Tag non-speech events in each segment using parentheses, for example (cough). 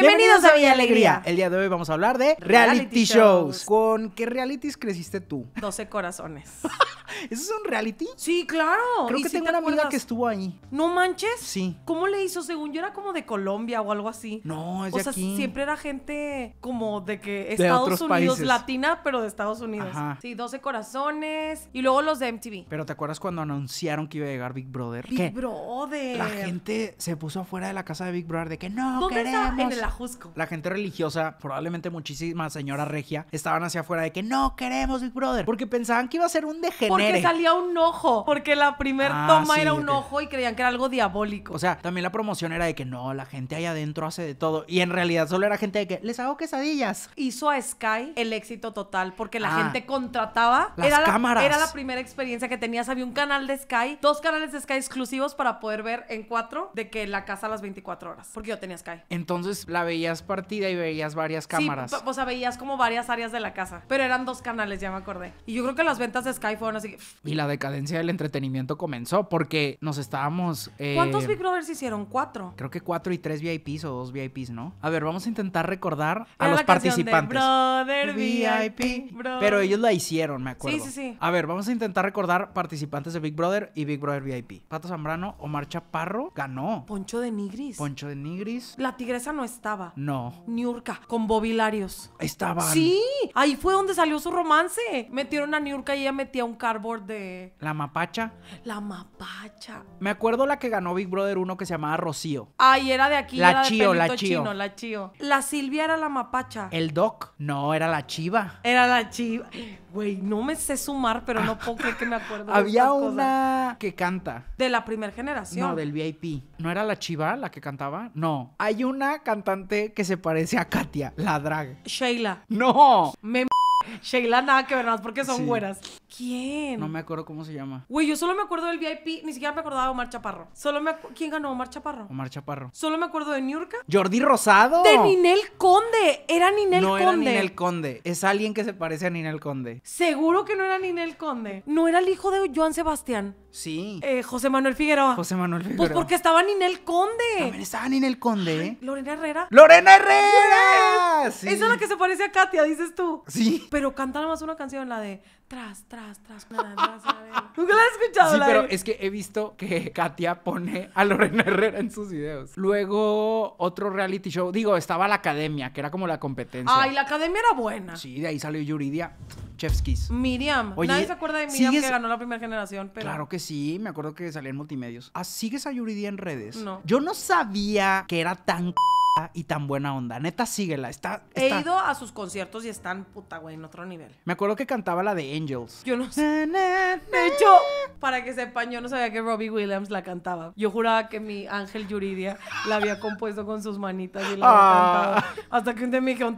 Bienvenidos a Villa Alegría. El día de hoy vamos a hablar de reality, shows. ¿Con qué realities creciste tú? 12 corazones. (laughs) ¿Eso es un reality? Sí, claro. Creo que tengo una amiga que estuvo ahí. ¿No manches? Sí. ¿Cómo le hizo? Según yo era como de Colombia o algo así. No, es de o sea, siempre era gente como de que Estados Unidos, latina, pero de Estados Unidos. Sí, 12 corazones y luego los de MTV. Pero ¿te acuerdas cuando anunciaron que iba a llegar Big Brother? Big Brother. La gente se puso afuera de la casa de Big Brother de que no queremos la La gente religiosa, probablemente muchísima señora regia, estaban hacia afuera de que no queremos Big Brother, porque pensaban que iba a ser un degenere. Porque salía un ojo, porque la primera ah, toma era un ojo y creían que era algo diabólico. O sea, también la promoción era de que no, la gente ahí adentro hace de todo y en realidad solo era gente de que les hago quesadillas. Hizo a Sky el éxito total porque la ah. gente contrataba, las era cámaras. La, era la primera experiencia que tenías, había un canal de Sky, dos canales de Sky exclusivos para poder ver en cuatro de que la casa a las 24 horas, porque yo tenía Sky. Entonces, la veías partida y veías varias cámaras. Sí, o sea, veías como varias áreas de la casa. Pero eran dos canales, ya me acordé. Y yo creo que las ventas de Sky fueron así. Y la decadencia del entretenimiento comenzó porque nos estábamos. Eh, ¿Cuántos Big Brothers hicieron? ¿Cuatro? Creo que cuatro y tres VIPs o dos VIPs, ¿no? A ver, vamos a intentar recordar a los participantes. De Brother VIP. Pero ellos la hicieron, me acuerdo. Sí, sí, sí. A ver, vamos a intentar recordar participantes de Big Brother y Big Brother VIP. Pato Zambrano, o Marcha Parro ganó. Poncho de Nigris. Poncho de Nigris. La tigresa no estaba. No. Niurka, con Bobilarios. Estaba. Sí, ahí fue donde salió su romance. Metieron a Niurka y ella metía un cardboard de. La mapacha. La mapacha. Me acuerdo la que ganó Big Brother uno que se llamaba Rocío. Ay, era de aquí. La era Chío, la la Chío. La Silvia era la mapacha. El Doc. No, era la Chiva. Era la Chiva. Güey, no me sé sumar, pero no puedo creer que me acuerdo. Había una que canta. De la primera generación. No, del VIP. ¿No era la chiva la que cantaba? No. Hay una cantante que se parece a Katia, la drag. Sheila. No. Me Sheila nada que ver, más porque son güeras. ¿Quién? No me acuerdo cómo se llama. Güey, yo solo me acuerdo del VIP, ni siquiera me acordaba de Omar Chaparro. Solo me ¿Quién ganó Omar Chaparro? Omar Chaparro. Solo me acuerdo de Niurka. Jordi Rosado. De Ninel Conde. Era Ninel Conde. No era Ninel Conde. Es alguien que se parece a Ninel Conde. Seguro que no era Ninel Conde. No era el hijo de Joan Sebastián. Sí. Eh, José Manuel Figueroa. José Manuel pues Figueroa. Pues porque estaba Ninel Conde. También estaba Ninel Conde. ¿eh? Lorena Herrera. ¡Lorena Herrera! es la que se parece a Katia, dices tú. Sí. Pero Cantaramos más una canción, la de tras, tras, tras, tras, tras, (laughs) Nunca la he escuchado. Sí, pero es que he visto que (laughs) Katia pone a Lorena (laughs) Herrera en sus videos. Luego, otro reality show. Digo, estaba la academia, que era como la competencia. Ay, la academia era buena. Sí, de ahí salió Yuridia Chevskis. Miriam. Nadie se acuerda de Miriam que ganó la primera generación, pero. Claro que sí, me acuerdo que salía en multimedios. ¿Ah, ¿Sigues a Yuridia en redes? No. Yo no sabía que era tan c y tan buena onda. Neta, síguela. Está, He ido a sus conciertos y están, puta, güey, en otro nivel. Me acuerdo que cantaba la de Angels. Yo no sé. De hecho, para que sepan, yo no sabía que Robbie Williams la cantaba. Yo juraba que mi ángel Yuridia la había compuesto con sus manitas y la había ah. Hasta que un día me dijeron,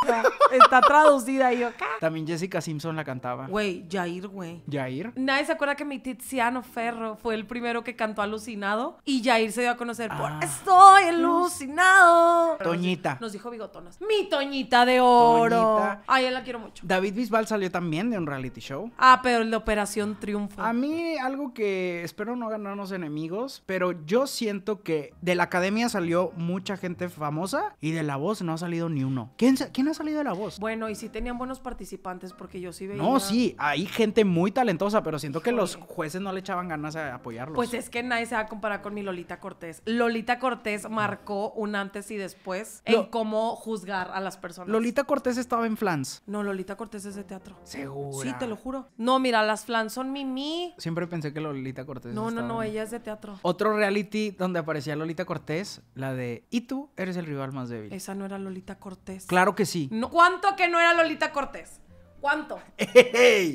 (laughs) Está traducida y yo, También Jessica Simpson la cantaba. Güey, Jair, güey. ¿Jair? Nadie se acuerda que mi Tiziano Ferro fue el primero que cantó Alucinado y Jair se dio a conocer por ah. Estoy alucinado. Toñita. Nos dijo bigotonas. Mi Toñita de oro. Toñita. Ay, la quiero mucho. David Bisbal salió también de un reality show. Ah, pero el de Operación Triunfo. A mí algo que espero no ganarnos enemigos, pero yo siento que de la academia salió mucha gente famosa y de la voz no ha salido ni uno. ¿Quién, quién ha salido de la voz. Bueno, y sí tenían buenos participantes porque yo sí veía. No, sí, hay gente muy talentosa, pero siento que los jueces no le echaban ganas a apoyarlos. Pues es que nadie se va a comparar con mi Lolita Cortés. Lolita Cortés marcó un antes y después en cómo juzgar a las personas. Lolita Cortés estaba en Flans. No, Lolita Cortés es de teatro. Seguro. Sí, te lo juro. No, mira, las Flans son Mimi. Siempre pensé que Lolita Cortés. No, no, no, ella es de teatro. Otro reality donde aparecía Lolita Cortés, la de ¿Y tú eres el rival más débil? Esa no era Lolita Cortés. Claro que sí. ¿Cuánto que no era Lolita Cortés? ¿Cuánto?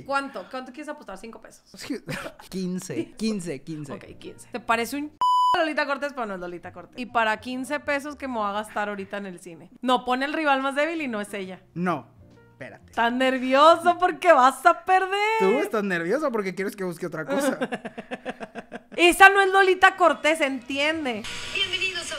¿Cuánto? ¿Cuánto quieres apostar? ¿Cinco pesos? 15, 15, 15. Ok, 15. ¿Te parece un (laughs) Lolita Cortés, pero no es Lolita Cortés? Y para 15 pesos que me va a gastar ahorita en el cine. No, pone el rival más débil y no es ella. No. Espérate. Estás nervioso (laughs) porque vas a perder. Tú estás nervioso porque quieres que busque otra cosa. (laughs) Esa no es Lolita Cortés, entiende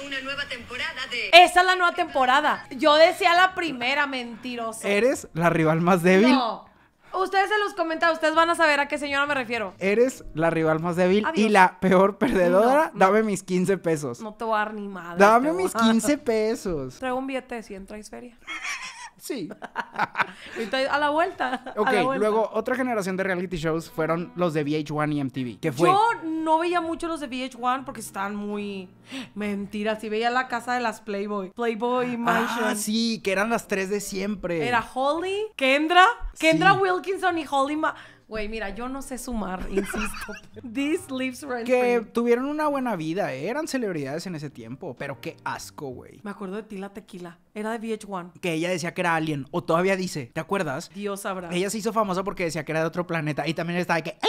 una nueva temporada de... Esa es la nueva temporada. Yo decía la primera, Mentirosa ¿Eres la rival más débil? No. Ustedes se los comentan ustedes van a saber a qué señora me refiero. Eres la rival más débil y la peor perdedora. Dame mis 15 pesos. No te voy a ni madre. Dame mis 15 pesos. Traigo un billete de 100, traes feria. Sí. (laughs) a la vuelta. Ok, luego otra generación de reality shows fueron los de VH1 y MTV. ¿Qué fue? Yo no veía mucho los de VH1 porque estaban muy. (gasps) Mentiras. y veía la casa de las Playboy. Playboy ah, Mansion. Ah, sí, que eran las tres de siempre. Era Holly, Kendra, Kendra Wilkinson y Holly. Güey, mira, yo no sé sumar, (laughs) insisto. This leaves Que tuvieron una buena vida, ¿eh? eran celebridades en ese tiempo, pero qué asco, güey. Me acuerdo de ti la tequila, era de VH1. Que ella decía que era alien, o todavía dice, ¿te acuerdas? Dios sabrá. Ella se hizo famosa porque decía que era de otro planeta y también estaba de que, ¡Eña,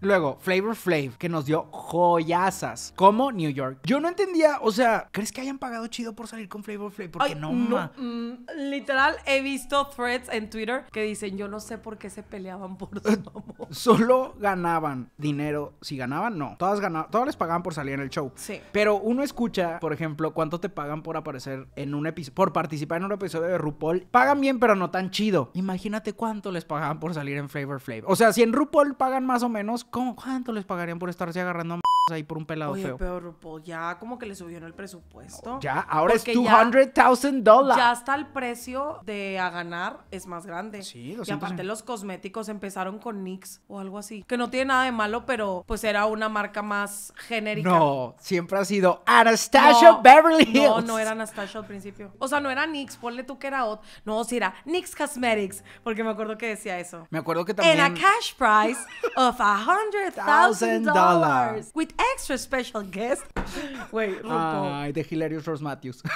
Luego, Flavor Flav, que nos dio joyasas, como New York. Yo no entendía, o sea, ¿crees que hayan pagado chido por salir con Flavor Flav? Porque no, mm, Literal, he visto threads en Twitter que dicen, yo no sé por qué se peleaban por eh, su Solo ganaban dinero. Si ganaban, no. Todas, ganaban, todas les pagaban por salir en el show. Sí. Pero uno escucha, por ejemplo, cuánto te pagan por aparecer en un episodio, por participar en un episodio de RuPaul. Pagan bien, pero no tan chido. Imagínate cuánto les pagaban por salir en Flavor Flav. O sea, si en RuPaul pagan más o menos, ¿cuánto les pagarían por estarse agarrando a ahí por un pelado Oye, pero ya como que le subieron el presupuesto. ya, ahora es 200,000 dólares. Ya hasta el precio de a ganar es más grande. Sí, Y aparte los cosméticos empezaron con NYX o algo así, que no tiene nada de malo, pero pues era una marca más genérica. No, siempre ha sido Anastasia Beverly Hills. No, no era Anastasia al principio. O sea, no era NYX, ponle tú que era Ot. No, sí era NYX Cosmetics, porque me acuerdo que decía eso. Me acuerdo que también... En cash price of a $100,000 with extra special guest. (laughs) Wait, RuPaul. the Hilarious Rose Matthews. (laughs)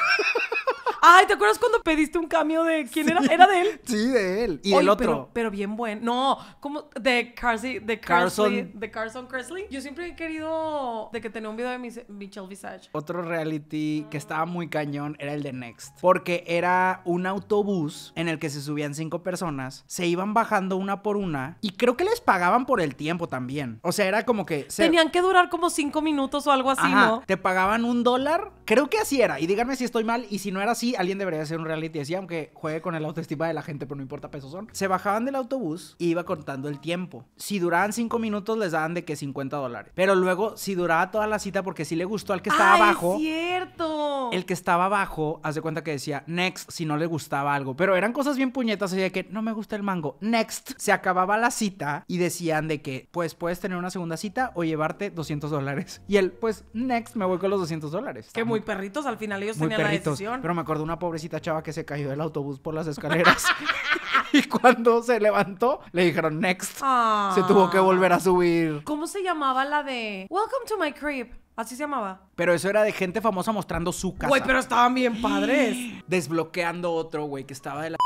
Ay, ¿te acuerdas cuando pediste un cambio de quién era? ¿Era de él? Sí, de él. Y el otro. Pero, bien bueno. No, como de Carson... de Carson. De Carson Cresley. Yo siempre he querido de que tenía un video de Michelle Visage. Otro reality que estaba muy cañón era el de Next. Porque era un autobús en el que se subían cinco personas, se iban bajando una por una y creo que les pagaban por el tiempo también. O sea, era como que. Tenían que durar como cinco minutos o algo así, ¿no? Te pagaban un dólar. Creo que así era. Y díganme si estoy mal y si no era así alguien debería hacer un reality decía aunque juegue con el autoestima de la gente, pero no importa, pesos son. Se bajaban del autobús y iba contando el tiempo. Si duraban cinco minutos, les daban de que 50 dólares. Pero luego, si duraba toda la cita, porque si le gustó al que estaba abajo. cierto! El que estaba abajo, hace cuenta que decía next si no le gustaba algo. Pero eran cosas bien puñetas, así de que no me gusta el mango. Next. Se acababa la cita y decían de que, pues puedes tener una segunda cita o llevarte 200 dólares. Y él, pues next, me voy con los 200 dólares. Que muy perritos, al final ellos tenían la decisión. Pero me acuerdo una pobrecita chava que se cayó del autobús por las escaleras. (laughs) y cuando se levantó, le dijeron next. Se tuvo que volver a subir. ¿Cómo se llamaba la de Welcome to my crib? Así se llamaba. Pero eso era de gente famosa mostrando su casa. Güey, pero estaban bien padres. (gasps) Desbloqueando otro, güey, que estaba de la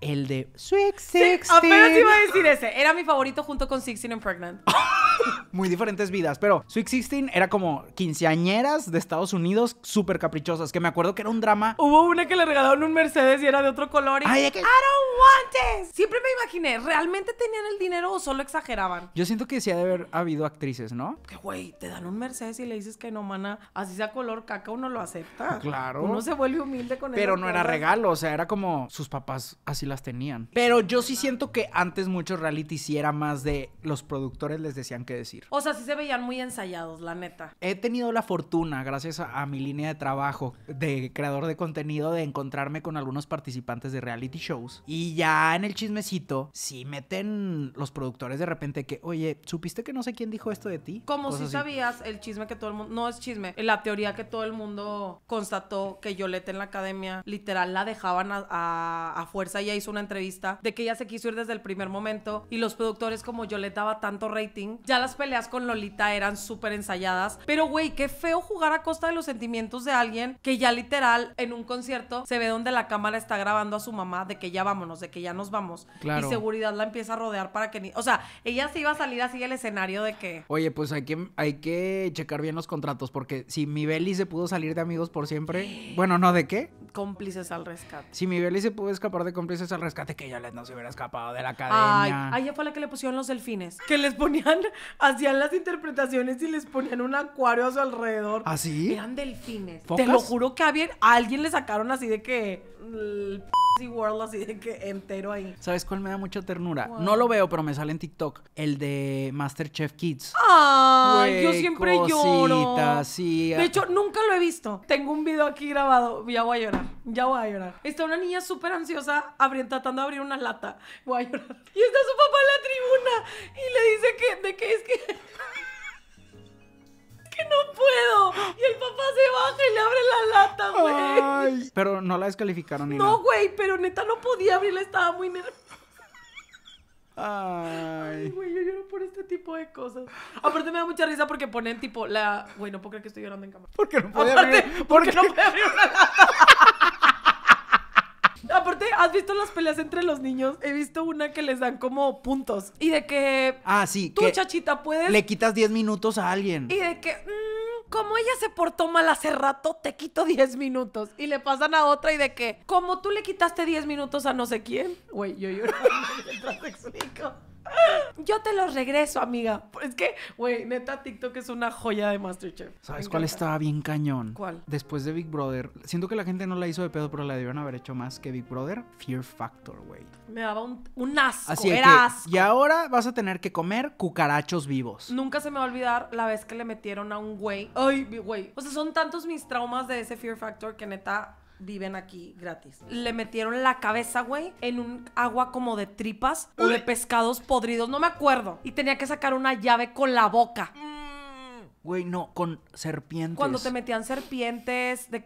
el de Sweet Sixteen. Sí, apenas iba a decir ese. Era mi favorito junto con Sixteen and Pregnant. (laughs) Muy diferentes vidas, pero Sweet Sixteen era como quinceañeras de Estados Unidos súper caprichosas, que me acuerdo que era un drama. Hubo una que le regalaron un Mercedes y era de otro color y... I don't want it. Siempre me imaginé, ¿realmente tenían el dinero o solo exageraban? Yo siento que sí de haber habido actrices, ¿no? Que, güey, te dan un Mercedes y le dices que no, mana, así sea color caca, uno lo acepta. Claro. Uno se vuelve humilde con eso. Pero no era regalo, o sea, era como sus papás así las tenían. Pero yo sí siento que antes muchos reality sí era más de los productores les decían qué decir. O sea, sí se veían muy ensayados, la neta. He tenido la fortuna, gracias a, mi línea de trabajo de creador de contenido, de encontrarme con algunos participantes de reality shows. Y ya en el chismecito, sí meten los productores de repente que, oye, ¿supiste que no sé quién dijo esto de ti? Como si sabías el chisme que todo el mundo, no es chisme, la teoría que todo el mundo constató que Yolette en la academia literal la dejaban a, a fuerza y ahí hizo una entrevista de que ella se quiso ir desde el primer momento y los productores como yo le daba tanto rating, ya las peleas con Lolita eran súper ensayadas. Pero güey, qué feo jugar a costa de los sentimientos de alguien que ya literal en un concierto se ve donde la cámara está grabando a su mamá de que ya vámonos, de que ya nos vamos. Y seguridad la empieza a rodear para que ni... O sea, ella se iba a salir así del escenario de que... Oye, pues hay que, hay que checar bien los contratos porque si mi Beli se pudo salir de amigos por siempre... (gasps) Bueno, no, ¿de qué? cómplices al rescate. Si mi Beli se pudo escapar de cómplices al rescate, que ella no se hubiera escapado de la academia. Ay, ella fue la que le pusieron los delfines. Que les ponían, (laughs) hacían las interpretaciones y les ponían un acuario a su alrededor. ¿Así? ¿Ah, Eran delfines. Te lo juro que a, alguien le sacaron así de que. El (laughs) World así de que entero ahí. ¿Sabes cuál me da mucha ternura? No lo veo, pero me sale en TikTok. El de Masterchef Kids. Ay, yo siempre lloro. De ah. hecho, nunca lo he visto. Tengo un video aquí grabado. Ya voy a llorar ya voy a llorar. Está una niña súper ansiosa tratando de abrir una lata. Voy a llorar. Y está su papá en la tribuna y le dice que, de que es que... (laughs) que no puedo. Y el papá se baja y le abre la lata, güey. pero no la descalificaron ni No, güey, pero neta no podía abrirla, estaba muy nerviosa. Ay. güey, yo lloro por este tipo de cosas. Aparte me da mucha risa porque ponen tipo la... Güey, no puedo creer que estoy llorando en cámara. qué no puede abrir... Porque, no puedo abrir una lata. Aparte, ¿has visto las peleas entre los niños? He visto una que les dan como puntos. Y de que. Ah, sí. Tú, chachita, puedes. Le quitas 10 minutos a alguien. Y de que. Mm, como ella se portó mal hace rato, te quito 10 minutos. Y le pasan a otra y de que. Como tú le quitaste 10 minutos a no sé quién. Güey, yo yo mientras (laughs) explico. Yo te los regreso, amiga. Es que, güey, neta, TikTok es una joya de Masterchef. ¿Sabes cuál estaba bien cañón? ¿Cuál? Después de Big Brother. Siento que la gente no la hizo de pedo, pero la debieron haber hecho más que Big Brother. Fear Factor, güey. Me daba un, asco. Así era que, Y ahora vas a tener que comer cucarachos vivos. Nunca se me va a olvidar la vez que le metieron a un güey. Ay, güey. O sea, son tantos mis traumas de ese Fear Factor que neta viven aquí gratis. Le metieron la cabeza, güey, en un agua como de tripas o de pescados podridos, no me acuerdo. Y tenía que sacar una llave con la boca. Mm. Güey, no, con serpientes. Cuando te metían serpientes, de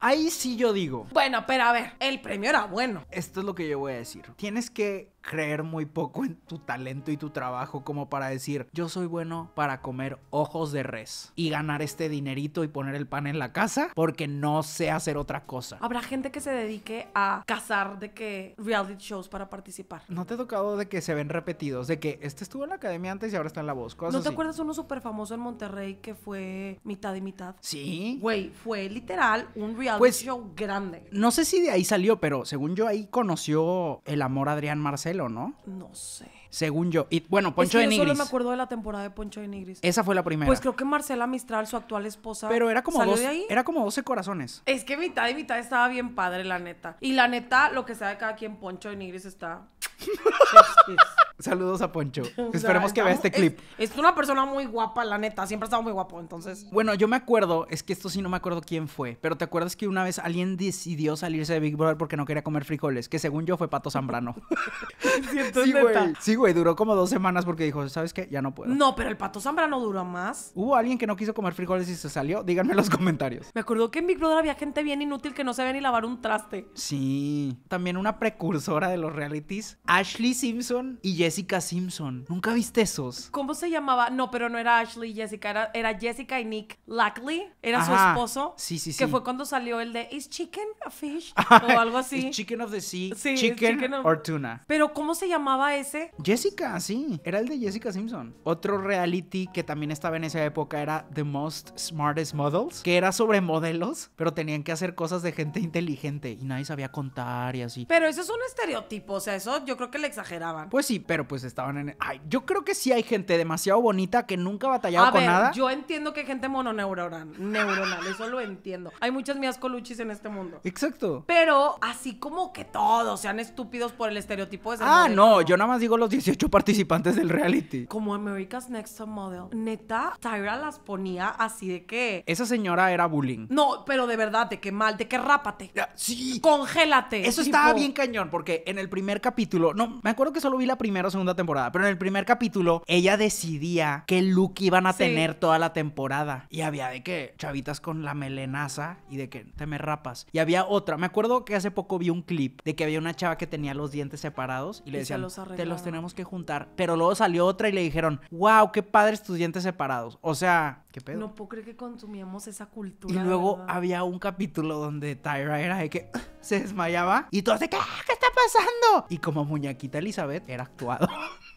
Ahí sí yo digo. Bueno, pero a ver, el premio era bueno. Esto es lo que yo voy a decir. Tienes que creer muy poco en tu talento y tu trabajo como para decir, yo soy bueno para comer ojos de res y ganar este dinerito y poner el pan en la casa porque no sé hacer otra cosa. Habrá gente que se dedique a cazar de que reality shows para participar. ¿No te he tocado de que se ven repetidos? De que este estuvo en la academia antes y ahora está en la voz. ¿No te acuerdas uno súper famoso en Monterrey que fue mitad y mitad? Sí. Güey, fue literal un reality pues, show grande. No sé si de ahí salió, pero según yo ahí conoció el amor Adrián Marcel ¿O ¿no? No sé. Según yo. Y bueno, Poncho de Nigris. Yo solo me acuerdo de la temporada de Poncho de Nigris. Esa fue la primera. Pues creo que Marcela Mistral, su actual esposa. Pero era como, era como 12 corazones. Es que mitad y mitad estaba bien padre, la neta. Y la neta, lo que sabe cada quien, Poncho de Nigris está. (laughs) Saludos a Poncho. (laughs) Esperemos que vea este clip. Es, una persona muy guapa, la neta. Siempre ha estado muy guapo, entonces. Bueno, yo me acuerdo, es que esto sí no me acuerdo quién fue, pero te acuerdas que una vez alguien decidió salirse de Big Brother porque no quería comer frijoles, que según yo fue Pato Zambrano. (laughs) sí, güey. Sí, güey, duró como dos semanas porque dijo, ¿sabes qué? Ya no puedo. No, pero el Pato Zambrano duró más. ¿Hubo alguien que no quiso comer frijoles y se salió? Díganme en los (laughs) comentarios. Me acuerdo que en Big Brother había gente bien inútil que no sabía ni lavar un traste. Sí. También una precursora de los realities, Ashley Simpson y Jessica Simpson. ¿Nunca viste esos? ¿Cómo se llamaba? No, pero no era Ashley Jessica, era, Jessica y Nick Lackley, era su esposo. Sí, sí, sí. Que fue cuando salió el de Is Chicken a Fish (laughs) o algo así. chicken of the Sea, Chicken, of... or Tuna. Pero ¿cómo se llamaba ese? Jessica, sí, era el de Jessica Simpson. Otro reality que también estaba en esa época era The Most Smartest Models, que era sobre modelos, pero tenían que hacer cosas de gente inteligente y nadie sabía contar y así. Pero eso es un estereotipo, o sea, eso yo creo que le exageraban. Pues sí, pero pero pues estaban en... Ay, yo creo que sí hay gente demasiado bonita que nunca ha batallado a ver, nada. Yo entiendo que hay gente mononeuronal, neuronal, eso lo entiendo. Hay muchas mías coluchis en este mundo. Exacto. Pero así como que todos sean estúpidos por el estereotipo de Ah, no, yo nada más digo los 18 participantes del reality. Como America's Next Top Model. Neta, Tyra las ponía así de que... Esa señora era bullying. No, pero de verdad, de que mal, de que rápate. Ah, sí. Congélate. Eso estaba bien cañón, porque en el primer capítulo, no, me acuerdo que solo vi la primera segunda temporada, pero en el primer capítulo ella decidía Que look iban a tener toda la temporada. Y había de que chavitas con la melenaza y de que te me rapas. Y había otra, me acuerdo que hace poco vi un clip de que había una chava que tenía los dientes separados y le decía decían, los te los tenemos que juntar. Pero luego salió otra y le dijeron, wow, qué padres tus dientes separados. O sea, no puedo creer que consumíamos esa cultura. Y luego había un capítulo donde Tyra era de que (laughs) se desmayaba y todo de que, ah, ¿qué está pasando? Y como muñequita Elizabeth era actuado. (laughs)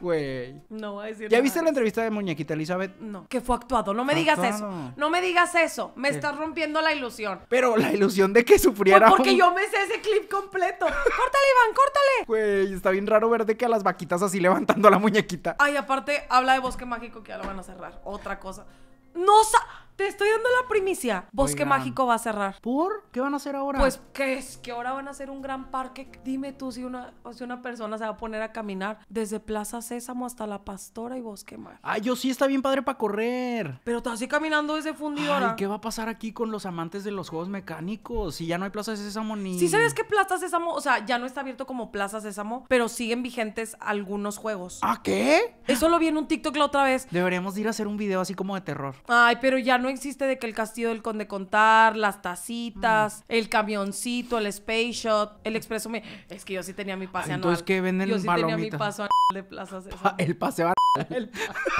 Güey. No voy a decir ¿Ya viste la entrevista de Muñequita Elizabeth? No. Que fue actuado. No me digas eso. No me digas eso. Me estás rompiendo la ilusión. Pero la ilusión de que sufriera. Pues porque yo me sé ese clip completo. Córtale, Iván, córtale. Güey, está bien raro ver de que a las vaquitas así levantando a la muñequita. Ay, aparte, habla de Bosque Mágico que ya lo van a cerrar. Otra cosa. No sa... Te estoy dando la primicia. Bosque Mágico va a cerrar. ¿Por? ¿Qué van a hacer ahora? Pues, que es? Que ahora van a hacer un gran parque. Dime tú si una, si una persona se va a poner a caminar desde Plaza Sésamo hasta La Pastora y Bosque Mágico. Ay, yo sí está bien padre para correr. Pero está así caminando desde Fundidora. ¿Y ¿qué va a pasar aquí con los amantes de los juegos mecánicos? Si ya no hay Plaza Sésamo ni... Si sabes que Plaza Sésamo, o sea, ya no está abierto como Plaza Sésamo, pero siguen vigentes algunos juegos. ¿Ah, qué? Eso lo vi en un TikTok la otra vez. Deberíamos ir a hacer un video así como de terror. Ay, pero ya no existe de que el castillo del conde contar, las tacitas, el camioncito, el space shot, el expreso. Me... Es que yo sí tenía mi pase anual. Entonces, que venden Yo sí tenía mi paso de plazas. (laughs) el paseo (laughs) (laughs)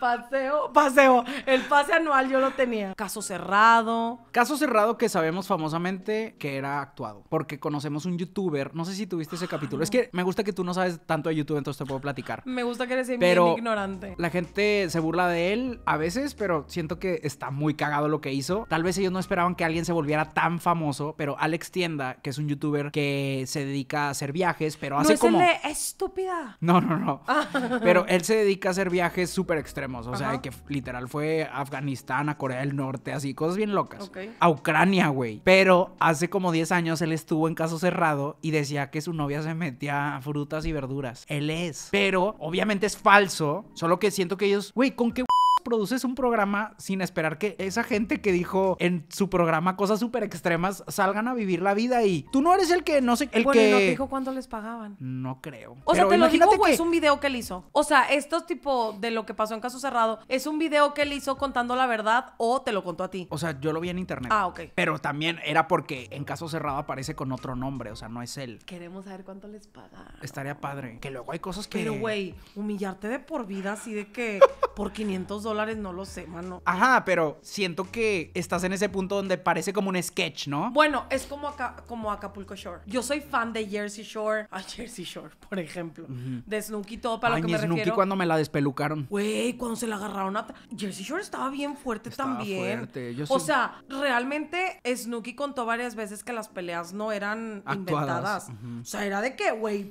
Paseo, paseo. El pase anual yo lo tenía. Caso cerrado. Caso cerrado que sabemos famosamente que era actuado. Porque conocemos un youtuber. No sé si tuviste ese capítulo. Es que me gusta que tú no sabes tanto de YouTube, entonces te puedo platicar. Me gusta que eres pero ignorante. La gente se burla de él a veces, pero siento que está muy cagado lo que hizo. Tal vez ellos no esperaban que alguien se volviera tan famoso. Pero Alex Tienda, que es un youtuber que se dedica a hacer viajes, pero hace no es como. estúpida. No, no, no. Ah. Pero él se dedica a hacer viajes súper extremos o sea, que literal fue a Afganistán, a Corea del Norte, así, cosas bien locas. A Ucrania, güey. Pero hace como 10 años él estuvo en caso cerrado y decía que su novia se metía a frutas y verduras. Él es. Pero obviamente es falso. Solo que siento que ellos, güey, ¿con qué produces un programa sin esperar que esa gente que dijo en su programa cosas súper extremas salgan a vivir la vida y tú no eres el que no sé, el que... no dijo cuánto les pagaban. No creo. O sea, te lo digo, es un video que él hizo. O sea, esto es tipo de lo que pasó en Caso Cerrado, es un video que él hizo contando la verdad o te lo contó a ti. O sea, yo lo vi en internet. Ah, ok. Pero también era porque en Caso Cerrado aparece con otro nombre, o sea, no es él. Queremos saber cuánto les paga Estaría padre. Que luego hay cosas que... Pero, güey, humillarte de por vida así de que por 500 dólares no lo sé, mano. Ajá, pero siento que estás en ese punto donde parece como un sketch, ¿no? Bueno, es como, como Acapulco Shore. Yo soy fan de Jersey Shore. A (laughs) Jersey Shore, por ejemplo. De Snooki todo para lo que me Snooki cuando me la despelucaron. Güey, cuando se la agarraron a... Jersey Shore estaba bien fuerte también. Fuerte. O sea, realmente Snooki contó varias veces que las peleas no eran inventadas. O sea, era de que, güey,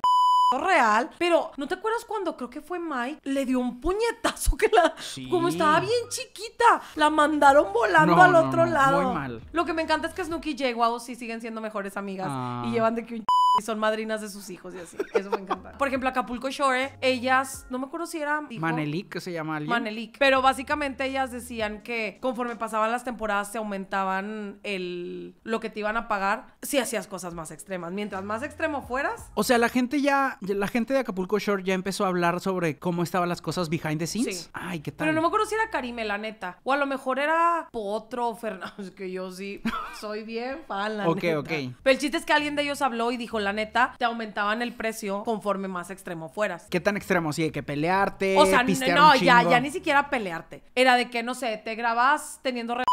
real, pero ¿no te acuerdas cuando creo que fue Mike? Le dio un puñetazo que la... Como estaba bien chiquita, la mandaron volando al otro lado. Lo que me encanta es que Snooki y Jay wow, sí siguen siendo mejores amigas y ah. llevan de que un y son madrinas de sus hijos y así. Eso me encantaba. Por ejemplo, Acapulco Shore, ellas, no me acuerdo si era... Manelik, que se llama alguien. Manelik. Pero básicamente ellas decían que conforme pasaban las temporadas se aumentaban el, lo que te iban a pagar si hacías cosas más extremas. Mientras más extremo fueras... O sea, la gente ya, la gente de Acapulco Shore ya empezó a hablar sobre cómo estaban las cosas behind the scenes. Ay, qué tal. Pero no me acuerdo si era Karime, la neta. O a lo mejor era Potro Fernández, (laughs) que yo sí soy bien fan, la Ok, ok. Pero el chiste es que alguien de ellos habló y dijo, la neta, te aumentaban el precio conforme más extremo fueras. ¿Qué tan extremo? Sí, de que pelearte. O sea, no, ya, ni siquiera pelearte. Era de que, no sé, te grabas teniendo re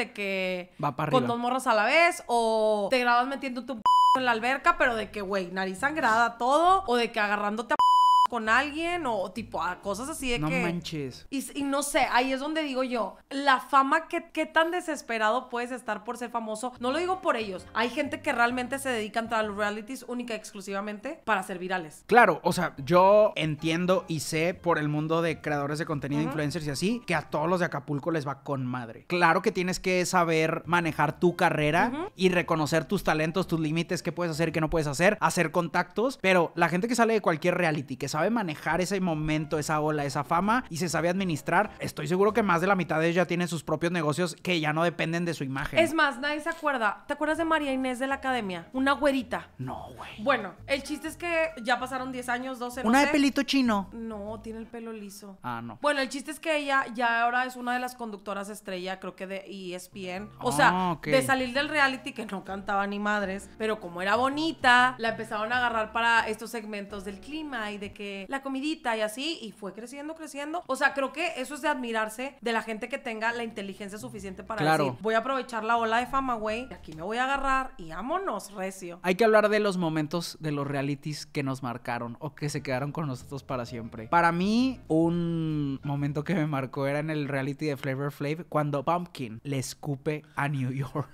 de que Va para arriba con dos morros a la vez o te grabas metiendo tu en la alberca, pero de que, güey, nariz sangrada, todo, o de que agarrándote a con alguien o tipo a cosas así de que. No manches. Y, no sé, ahí es donde digo yo, la fama, que, qué tan desesperado puedes estar por ser famoso? No lo digo por ellos. Hay gente que realmente se dedica a los realities única y exclusivamente para ser virales. Claro, o sea, yo entiendo y sé por el mundo de creadores de contenido, influencers y así, que a todos los de Acapulco les va con madre. Claro que tienes que saber manejar tu carrera y reconocer tus talentos, tus límites, qué puedes hacer, qué no puedes hacer, hacer contactos, pero la gente que sale de cualquier reality, que sabe manejar ese momento, esa ola, esa fama y se sabe administrar, estoy seguro que más de la mitad de ella tiene sus propios negocios que ya no dependen de su imagen. Es más, nadie se acuerda. ¿Te acuerdas de María Inés de la academia? Una güerita. No, güey. Bueno, el chiste es que ya pasaron 10 años, 12, Una de pelito chino. No, tiene el pelo liso. Ah, no. Bueno, el chiste es que ella ya ahora es una de las conductoras estrella, creo que de ESPN. O ah, sea, de salir del reality que no cantaba ni madres, pero como era bonita, la empezaron a agarrar para estos segmentos del clima y de que la comidita y así, y fue creciendo, creciendo. O sea, creo que eso es de admirarse de la gente que tenga la inteligencia suficiente para decir, voy a aprovechar la ola de fama, güey, aquí me voy a agarrar y vámonos, recio. Hay que hablar de los momentos de los realities que nos marcaron o que se quedaron con nosotros para siempre. Para mí, un momento que me marcó era en el reality de Flavor Flav cuando Pumpkin le escupe a New (laughs) York.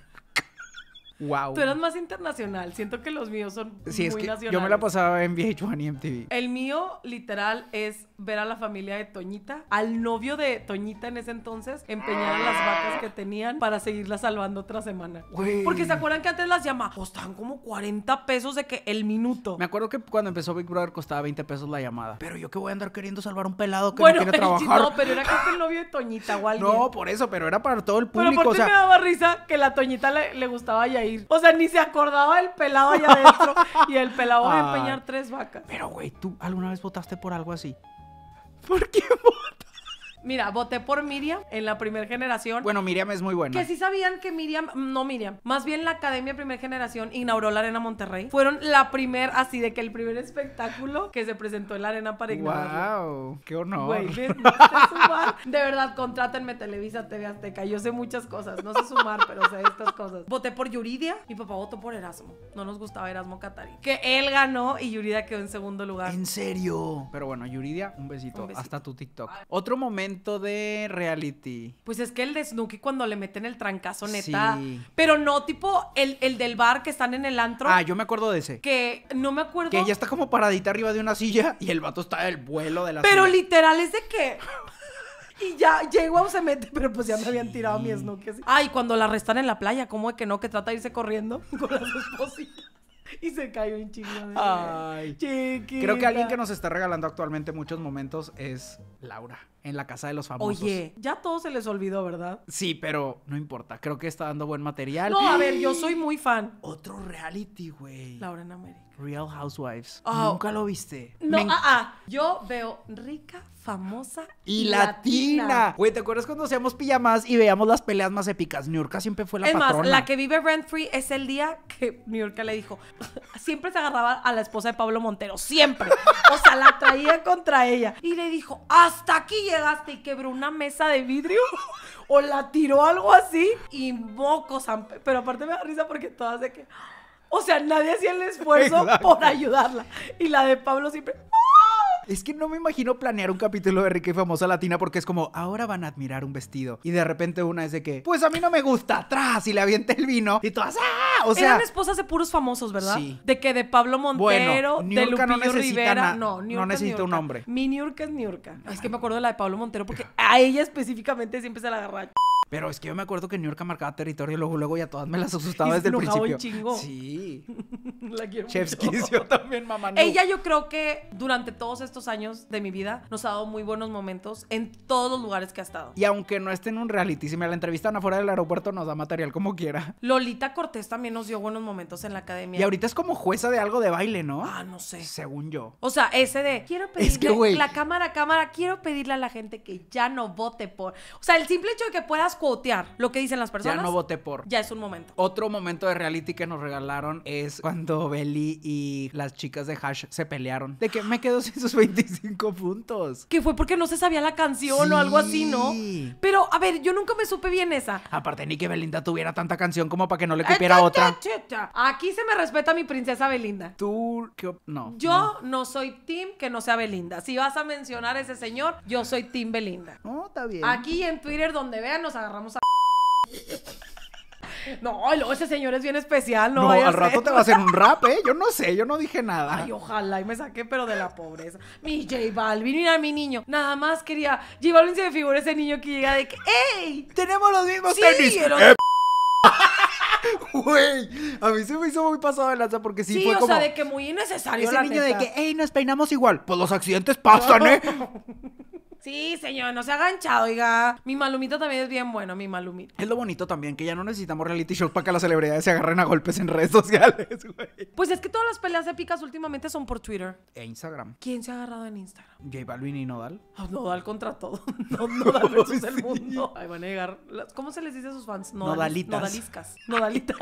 Wow. Tú eras más internacional. Siento que los míos son sí, muy es que Yo me la pasaba en VH1 y MTV. El mío, literal, es ver a la familia de Toñita, al novio de Toñita en ese entonces, empeñar las vacas que tenían para seguirla salvando otra semana. Porque se acuerdan que antes las llamaba, costaban oh, como 40 pesos de que el minuto. Me acuerdo que cuando empezó Big Brother costaba 20 pesos la llamada. Pero yo que voy a andar queriendo salvar un pelado que no quiere (laughs) trabajar. No, pero era que el novio de Toñita o alguien. No, por eso, pero era para todo el público. Pero por me daba risa que la Toñita le, gustaba gustaba ir O sea, ni se acordaba del pelado allá adentro y el pelado De ah. empeñar tres vacas. Pero, güey, ¿tú alguna vez votaste por algo así? ¿Por qué? Mira, voté por Miriam en la primera generación. Bueno, Miriam es muy buena. Que sí sabían que Miriam, no Miriam, más bien la Academia Primera Generación inauguró la Arena Monterrey. Fueron la primer, así de que el primer espectáculo que se presentó en la Arena para ¡Wow! ¡Qué honor! Güey, no sumar. De verdad, contrátenme Televisa, TV Azteca. Yo sé muchas cosas. No sé sumar, pero sé estas cosas. Voté por Yuridia. Mi papá votó por Erasmo. No nos gustaba Erasmo Catari. Que él ganó y Yuridia quedó en segundo lugar. ¿En serio? Pero bueno, Yuridia, un besito. Hasta tu TikTok. Ah. Otro momento de reality. Pues es que el de Snooki cuando le meten el trancazo, neta. Sí. Pero no, tipo el, del bar que están en el antro. Ah, yo me acuerdo de ese. Que no me acuerdo. Que ella está como paradita arriba de una silla y el vato está del vuelo de la Pero literal es de que. Y ya llegó se mete, pero pues ya me habían tirado mi Snooki. Ay, cuando la restan en la playa, ¿cómo es que no? Que trata de irse corriendo (laughs) con las espositas. (laughs) y se cayó un chingo de... Ay, Chiquita. Creo que alguien que nos está regalando actualmente muchos momentos es Laura, en la casa de los famosos. Oye, ya todo se les olvidó, ¿verdad? Sí, pero no importa. Creo que está dando buen material. No, a ver, yo soy muy fan. Otro reality, güey. Laura en América. Real Housewives. Oh. Nunca lo viste. No, ah, ah. Yo veo rica famosa y, latina. Güey, ¿te acuerdas cuando hacíamos pijamas y veíamos las peleas más épicas? Niurka siempre fue la es Más, la que vive rent es el día que Niurka le dijo, (laughs) siempre se agarraba a la esposa de Pablo Montero, siempre. O sea, la traía contra ella y le dijo, "Hasta aquí llegaste" y quebró una mesa de vidrio (laughs) o la tiró algo así y moco, pero aparte me da risa porque todas de que o sea, nadie hacía el esfuerzo (laughs) por ayudarla. Y la de Pablo siempre, es que no me imagino planear un capítulo de Rica Famosa Latina porque es como, ahora van a admirar un vestido. Y de repente una es de que, pues a mí no me gusta, atrás, y le avienta el vino. Y todas, ¡ah! O sea. Eran esposas de puros famosos, ¿verdad? De que de Pablo Montero, de Lupillo Rivera. No, Niurka, no necesita un hombre. Mi Niurka es Niurka. Es que me acuerdo de la de Pablo Montero porque a ella específicamente siempre se la agarra. Pero es que yo me acuerdo que New York marcaba territorio y luego, luego ya todas me las asustaba desde el principio. Chingo. Sí. (laughs) La quiero yo también, mamá. Ella yo creo que durante todos estos años de mi vida nos ha dado muy buenos momentos en todos los lugares que ha estado. Y aunque no esté en un reality, si me la entrevistan afuera del aeropuerto nos da material como quiera. Lolita Cortés también nos dio buenos momentos en la academia. Y ahorita es como jueza de algo de baile, ¿no? Ah, no sé. Según yo. O sea, ese de quiero pedirle la cámara, cámara, quiero pedirle a la gente que ya no vote por. O sea, el simple hecho de que puedas Cotear lo que dicen las personas. Ya no voté por. Ya es un momento. Otro momento de reality que nos regalaron es cuando (laughs) Belly y las chicas de Hash se pelearon. De que me quedo sin sus 25 puntos. Que fue porque no se sabía la canción o algo así, ¿no? Pero, a ver, yo nunca me supe bien esa. Aparte, ni que Belinda tuviera tanta canción como para que no le eh, cupiera otra. Aquí se me respeta mi princesa Belinda. Tú, ¿qué? No. Yo no. soy Tim que no sea Belinda. Si vas a mencionar a ese señor, yo soy Tim Belinda. No, está bien. Aquí en Twitter, donde vean, nos hagan no, ese señor es bien especial, no, no al rato te va a hacer un rap, ¿eh? Yo no sé, yo no dije nada. Ay, ojalá y me saqué, pero de la pobreza. Mi J Balvin, mira mi niño. Nada más quería. J Balvin se me figura ese niño que llega de que, ¡ey! Tenemos los mismos sí, tenis. ¡Wey! Eh, (laughs) güey, a mí se me hizo muy pasado de lanza porque sí, sí o sea, de que muy innecesario. Ese niño de que, ¡ey! Nos peinamos igual. Pues los accidentes pasan, ¿eh? (laughs) Sí, señor, no se ha ganchado, oiga. Mi malumita también es bien bueno, mi malumita. Es lo bonito también, que ya no necesitamos reality shows para que las celebridades se agarren a golpes en redes (laughs) sociales, güey. Pues es que todas las peleas épicas últimamente son por Twitter. E Instagram. ¿Quién se ha agarrado en Instagram? J Balvin y Nodal. Ah, Nodal contra todo. (laughs) (laughs) No, Nodal es el mundo. Ay, van a llegar. ¿Cómo se les dice a sus fans? Nodalitas. Nodaliscas. Nodalitas.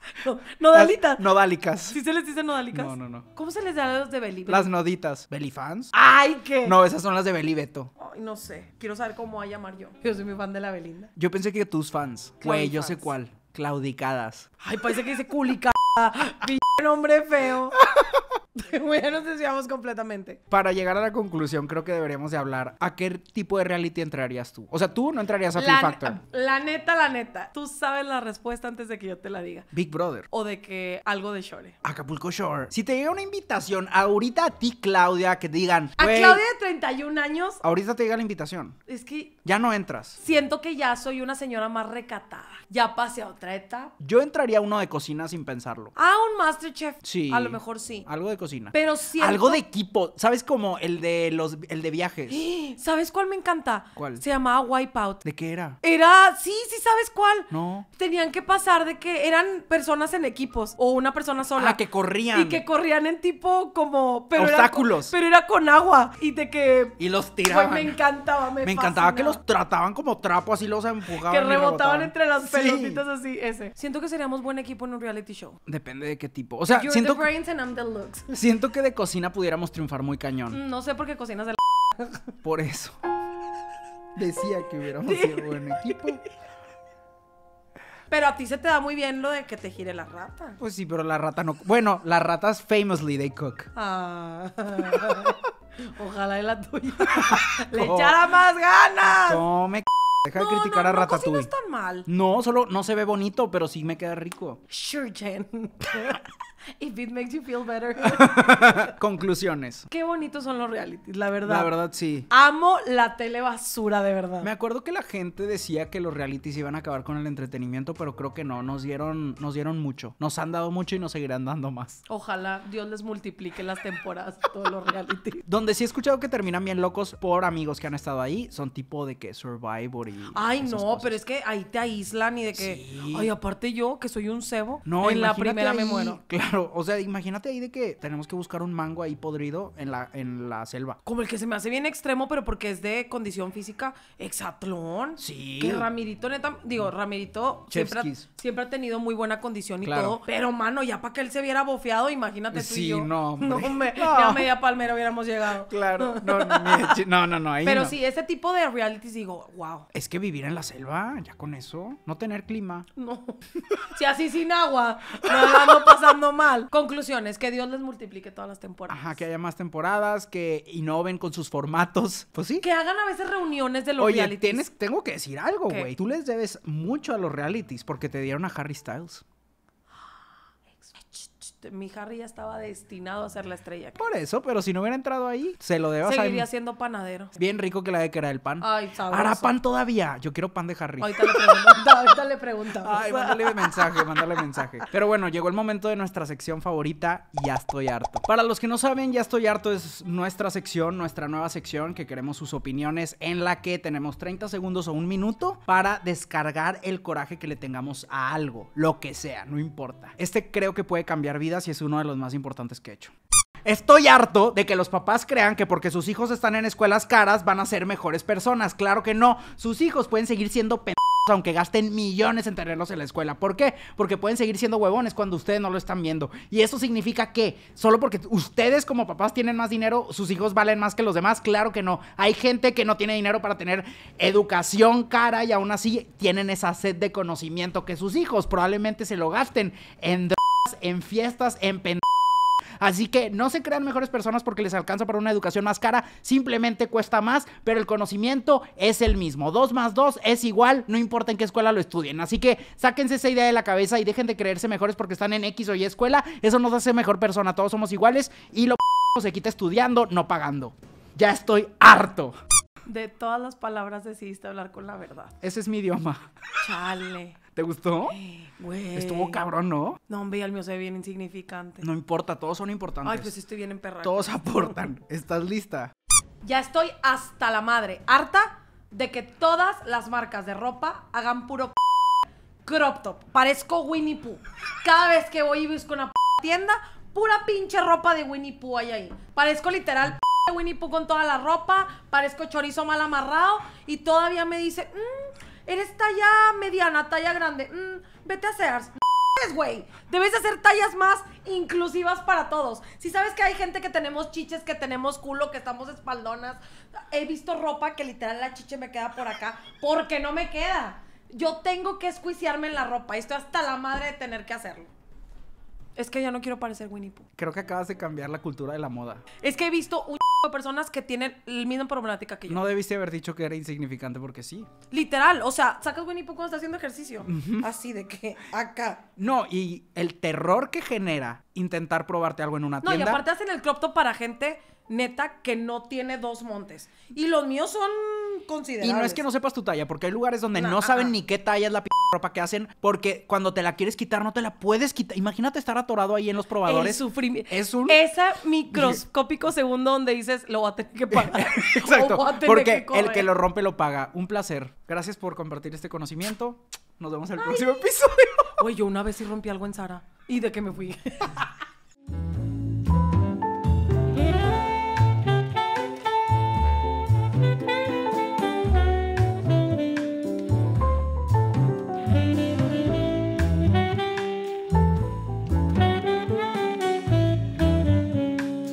(laughs) No, nodalitas. nodalicas nodálicas. ¿Sí se les dice nodálicas? No, no, no. ¿Cómo se les da a los de Beli? Las noditas. ¿Belifans? ¡Ay, qué! No, esas son las de Beli Beto. Ay, no sé. Quiero saber cómo voy a llamar yo. Yo soy mi fan de la Belinda. Yo pensé que tus fans. Güey, yo sé cuál. Claudicadas. Ay, parece que dice culica. (laughs) Pinche nombre feo. (laughs) (laughs) ya nos desviamos completamente. Para llegar a la conclusión, creo que deberíamos de hablar a qué tipo de reality entrarías tú. O sea, tú no entrarías a Fear Factor. La neta, la neta. Tú sabes la respuesta antes de que yo te la diga. Big Brother. O de que algo de Shore. Acapulco Shore. Si te llega una invitación ahorita a ti, Claudia, que te digan. A Claudia de 31 años. Ahorita te llega la invitación. Es que. Ya no entras. Siento que ya soy una señora más recatada. Ya pasé a otra etapa. Yo entraría a uno de cocina sin pensarlo. a ah, un Masterchef. Sí. A lo mejor sí. Algo de pero sí. Algo de equipo, ¿sabes? Como el de los el de viajes. (gasps) ¿Sabes cuál me encanta? ¿Cuál? Se llamaba Wipeout. ¿De qué era? Era, sí, sí sabes cuál. No. Tenían que pasar de que eran personas en equipos o una persona sola. la ah, que corrían. Y que corrían en tipo como obstáculos. pero era con agua y de que y los tiraban. me encantaba, me, me encantaba que los trataban como trapo así los empujaban. Que rebotaban, entre las pelotitas así, ese. Siento que seríamos buen equipo en un reality show. Depende de qué tipo. O sea, You're siento the brains and I'm the looks. Siento que de cocina pudiéramos triunfar muy cañón. Mm, no sé por qué cocinas de la. Por eso. Decía que hubiéramos sido buen equipo. Pero a ti se te da muy bien lo de que te gire la rata. Pues sí, pero la rata no. Bueno, las ratas famously they cook. Ah. (laughs) Ojalá y la tuya. (laughs) ¡Le echara más ganas! No me Deja de criticar a Ratatouille. No, no tan mal. No, solo no se ve bonito, pero sí me queda rico. Sure, Jen. (laughs) (laughs) If it makes you feel better. (laughs) Conclusiones. Qué bonitos son los realities, la verdad. La verdad, sí. Amo la tele basura, de verdad. Me acuerdo que la gente decía que los realities iban a acabar con el entretenimiento, pero creo que no. Nos dieron, nos dieron mucho. Nos han dado mucho y nos seguirán dando más. Ojalá Dios les multiplique las temporadas (laughs) todos los realities. Donde sí he escuchado que terminan bien locos por amigos que han estado ahí. Son tipo de que Survivor y. Ay, no, pero es que ahí te aíslan y de que. Ay, aparte yo, que soy un cebo. No, en la primera me muero. Claro. O sea, imagínate ahí de que tenemos que buscar un mango ahí podrido en la, en la selva. Como el que se me hace bien extremo, pero porque es de condición física, exatlón. Sí. Que Ramirito, neta, digo, Ramirito siempre ha, tenido muy buena condición y todo. Pero, mano, ya para que él se viera bofeado, imagínate tú sí, yo. no, (laughs) me, (laughs) media palmera hubiéramos llegado. Claro. (laughs) No, no, no, Pero sí, ese tipo de realities digo, wow. Es que vivir en la selva, ya con eso, no tener clima. No. Si así sin agua, no, pasando Conclusiones, que Dios les multiplique todas las temporadas. Ajá, que haya más temporadas, que innoven con sus formatos. (laughs) Pues sí. Que hagan a veces reuniones de los Oye, Tienes, tengo que decir algo, güey. Tú les debes mucho a los realities porque te dieron a Harry Styles. Este, mi Harry ya estaba destinado a ser la estrella. Por eso, pero si no hubiera entrado ahí, se lo debas Seguiría siendo panadero. Bien rico que la de que era el pan. Ay, sabroso. ¿Hará pan todavía? Yo quiero pan de Harry. Ahorita le pregunto. (laughs) ahorita le Ay, mándale mensaje, mándale mensaje. Pero bueno, llegó el momento de nuestra sección favorita, Ya estoy harto. Para los que no saben, Ya estoy harto es nuestra sección, nuestra nueva sección que queremos sus opiniones en la que tenemos 30 segundos o un minuto para descargar el coraje que le tengamos a algo, lo que sea, no importa. Este creo que puede cambiar vida y es uno de los más importantes que he hecho. Estoy harto de que los papás crean que porque sus hijos están en escuelas caras van a ser mejores personas. Claro que no, sus hijos pueden seguir siendo pendejos aunque gasten millones en tenerlos en la escuela. ¿Por qué? Porque pueden seguir siendo huevones cuando ustedes no lo están viendo. Y eso significa que solo porque ustedes como papás tienen más dinero, sus hijos valen más que los demás. Claro que no. Hay gente que no tiene dinero para tener educación cara y aún así tienen esa sed de conocimiento que sus hijos probablemente se lo gasten en drogas, en fiestas, en pendejos. Así que no se crean mejores personas porque les alcanza para una educación más cara, simplemente cuesta más, pero el conocimiento es el mismo. Dos más dos es igual, no importa en qué escuela lo estudien. Así que sáquense esa idea de la cabeza y dejen de creerse mejores porque están en X o Y escuela. Eso nos hace mejor persona, todos somos iguales y lo se quita estudiando, no pagando. Ya estoy harto. De todas las palabras decidiste hablar con la verdad. Ese es mi idioma. Chale. (laughs) ¿Te gustó? (gasps) Estuvo cabrón, ¿no? No, hombre, el mío se ve bien insignificante. No importa, todos son importantes. Ay, pues estoy bien emperrado. Todos aportan. ¿Estás lista? Ya estoy hasta la madre. Harta de que todas las marcas de ropa hagan puro crop top. Parezco Winnie Pooh. Cada vez que voy y busco una tienda, pura pinche ropa de Winnie Pooh hay ahí. Parezco literal Winnie Pooh con toda la ropa, parezco chorizo mal amarrado y todavía me dice, mm, eres talla mediana, talla grande, mm, vete a hacer, es güey Debes hacer tallas más inclusivas para todos. Si sabes que hay gente que tenemos chiches, que tenemos culo, que estamos espaldonas. He visto ropa que literal la chiche me queda por acá porque no me queda. Yo tengo que escuiciarme en la ropa y estoy hasta la madre de tener que hacerlo. Es que ya no quiero parecer Winnie Pooh. Creo que acabas de cambiar la cultura de la moda. Es que he visto un de personas que tienen el mismo problemática que yo. No debiste haber dicho que era insignificante porque sí. Literal, o sea, sacas buen hipo cuando estás haciendo ejercicio. Así de que acá. No, y el terror que genera intentar probarte algo en una tienda. No, y aparte hacen el crop top para gente neta que no tiene dos montes. Y los míos son considerables. Y no es que no sepas tu talla, porque hay lugares donde no saben ni qué talla es la p ropa que hacen, porque cuando te la quieres quitar, no te la puedes quitar. Imagínate estar atorado ahí en los probadores. El sufrimiento. Es un. Esa microscópico segundo donde dices, lo voy a tener que (laughs) pagar. Exacto. porque el que lo rompe lo paga. Un placer. Gracias por compartir este conocimiento. Nos vemos en el próximo episodio. Oye, yo una vez sí rompí algo en Sara. ¿Y de qué me fui? (laughs)